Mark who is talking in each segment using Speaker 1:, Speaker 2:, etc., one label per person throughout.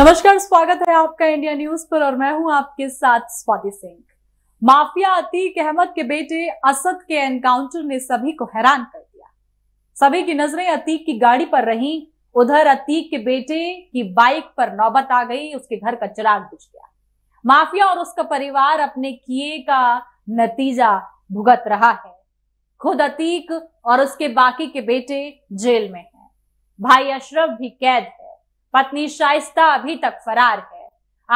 Speaker 1: नमस्कार स्वागत है आपका इंडिया न्यूज पर और मैं हूं आपके साथ स्वाति सिंह माफिया अतीक अहमद के बेटे असद के एनकाउंटर ने सभी को हैरान कर दिया सभी की नजरें अतीक की गाड़ी पर रही उधर अतीक के बेटे की बाइक पर नौबत आ गई उसके घर का चिराग बुझ गया माफिया और उसका परिवार अपने किए का नतीजा भुगत रहा है खुद अतीक और उसके बाकी के बेटे जेल में हैं भाई अशरफ भी कैद है पत्नी शाइस्ता अभी तक फरार है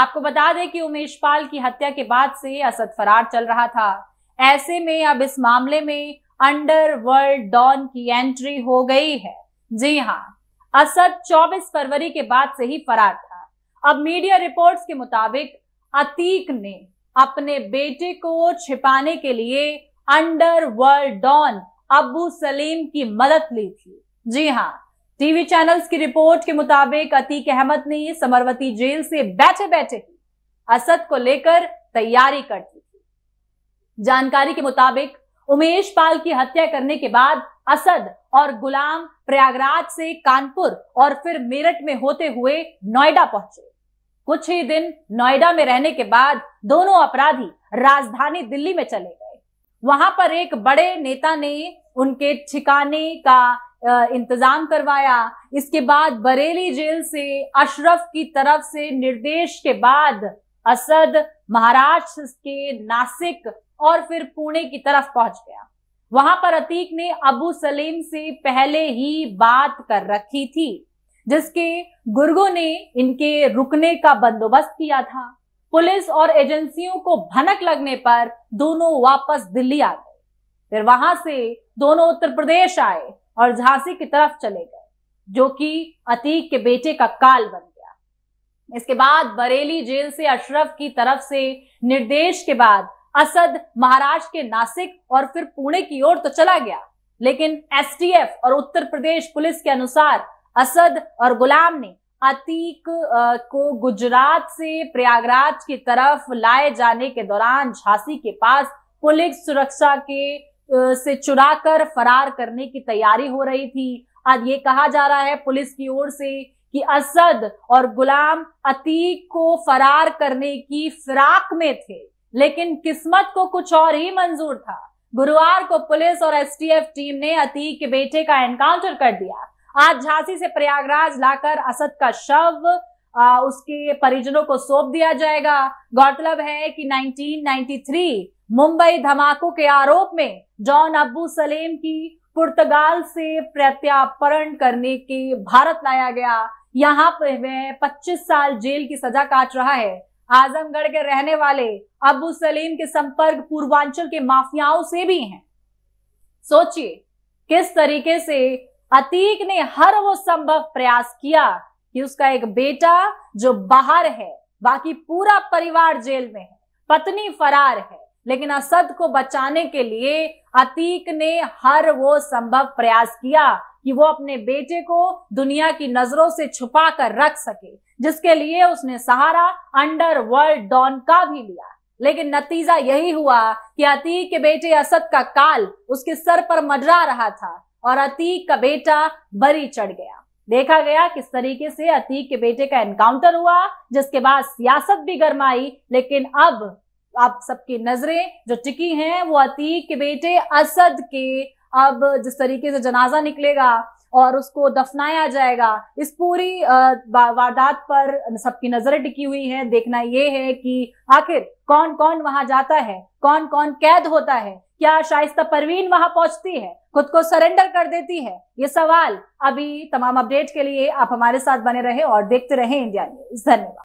Speaker 1: आपको बता दें कि उमेश पाल की हत्या के बाद से असद फरार चल रहा था ऐसे में अब इस मामले में अंडर वर्ल्ड डॉन की एंट्री हो गई है जी हाँ असद 24 फरवरी के बाद से ही फरार था अब मीडिया रिपोर्ट्स के मुताबिक अतीक ने अपने बेटे को छिपाने के लिए underworld don Abu Salim की मदद ली थी जी हाँ टीवी चैनल्स की रिपोर्ट के मुताबिक अतीक अहमद ने समरवती जेल से बैठे बैठे असद को लेकर तैयारी कर दी थी जानकारी के मुताबिक उमेश पाल की हत्या करने के बाद असद और गुलाम प्रयागराज से कानपुर और फिर मेरठ में होते हुए नोएडा पहुंचे कुछ ही दिन नोएडा में रहने के बाद दोनों अपराधी राजधानी दिल्ली में चले गए वहां पर एक बड़े नेता ने उनके ठिकाने का इंतजाम करवाया इसके बाद बरेली जेल से अशरफ की तरफ से निर्देश के बाद असद महाराष्ट्र के नासिक और फिर पुणे की तरफ पहुंच गया वहां पर अतीक ने अबू सलीम से पहले ही बात कर रखी थी जिसके गुर्गो ने इनके रुकने का बंदोबस्त किया था पुलिस और एजेंसियों को भनक लगने पर दोनों वापस दिल्ली आ गए फिर वहां से दोनों उत्तर प्रदेश आए और झांसी की तरफ चले गए जो कि अतीक के बेटे का काल बन गया इसके बाद बरेली जेल से अशरफ की तरफ से निर्देश के बाद असद महाराष्ट्र के नासिक और फिर पुणे की ओर तो चला गया लेकिन एसटीएफ और उत्तर प्रदेश पुलिस के अनुसार असद और गुलाम ने अतीक को गुजरात से प्रयागराज की तरफ लाए जाने के दौरान झांसी के पास पुलिस सुरक्षा के से चुरा कर फरार करने की तैयारी हो रही थी आज ये कहा जा रहा है पुलिस की ओर से कि असद और गुलाम अतीक को फरार करने की फिराक में थे लेकिन किस्मत को कुछ और ही मंजूर था गुरुवार को पुलिस और एसटीएफ टीम ने अतीक के बेटे का एनकाउंटर कर दिया आज झांसी से प्रयागराज लाकर असद का शव आ, उसके परिजनों को सौंप दिया जाएगा गौरतलब है कि 1993 मुंबई धमाकों के आरोप में जॉन अब्बू सलेम की पुर्तगाल से प्रत्यापरण करने के भारत लाया गया यहाँ पर वह 25 साल जेल की सजा काट रहा है आजमगढ़ के रहने वाले अबू सलीम के संपर्क पूर्वांचल के माफियाओं से भी हैं सोचिए किस तरीके से अतीक ने हर वो संभव प्रयास किया कि उसका एक बेटा जो बाहर है बाकी पूरा परिवार जेल में है पत्नी फरार है लेकिन असद को बचाने के लिए अतीक ने हर वो संभव प्रयास किया कि वो अपने बेटे को दुनिया की नजरों से छुपा कर रख सके जिसके लिए उसने सहारा अंडरवर्ल्ड डॉन का भी लिया लेकिन नतीजा यही हुआ कि अतीक के बेटे असद का काल उसके सर पर मडरा रहा था और अतीक का बेटा बरी चढ़ गया देखा गया किस तरीके से अतीक के बेटे का एनकाउंटर हुआ जिसके बाद सियासत भी गर्माई लेकिन अब आप सबकी नजरें जो टिकी हैं वो अतीक के बेटे असद के अब जिस तरीके से जनाजा निकलेगा और उसको दफनाया जाएगा इस पूरी वारदात पर सबकी नजरें टिकी हुई हैं देखना ये है कि आखिर कौन कौन वहां जाता है कौन कौन कैद होता है क्या शाइस्ता परवीन वहां पहुंचती है खुद को सरेंडर कर देती है ये सवाल अभी तमाम अपडेट के लिए आप हमारे साथ बने रहे और देखते रहे इंडिया न्यूज धन्यवाद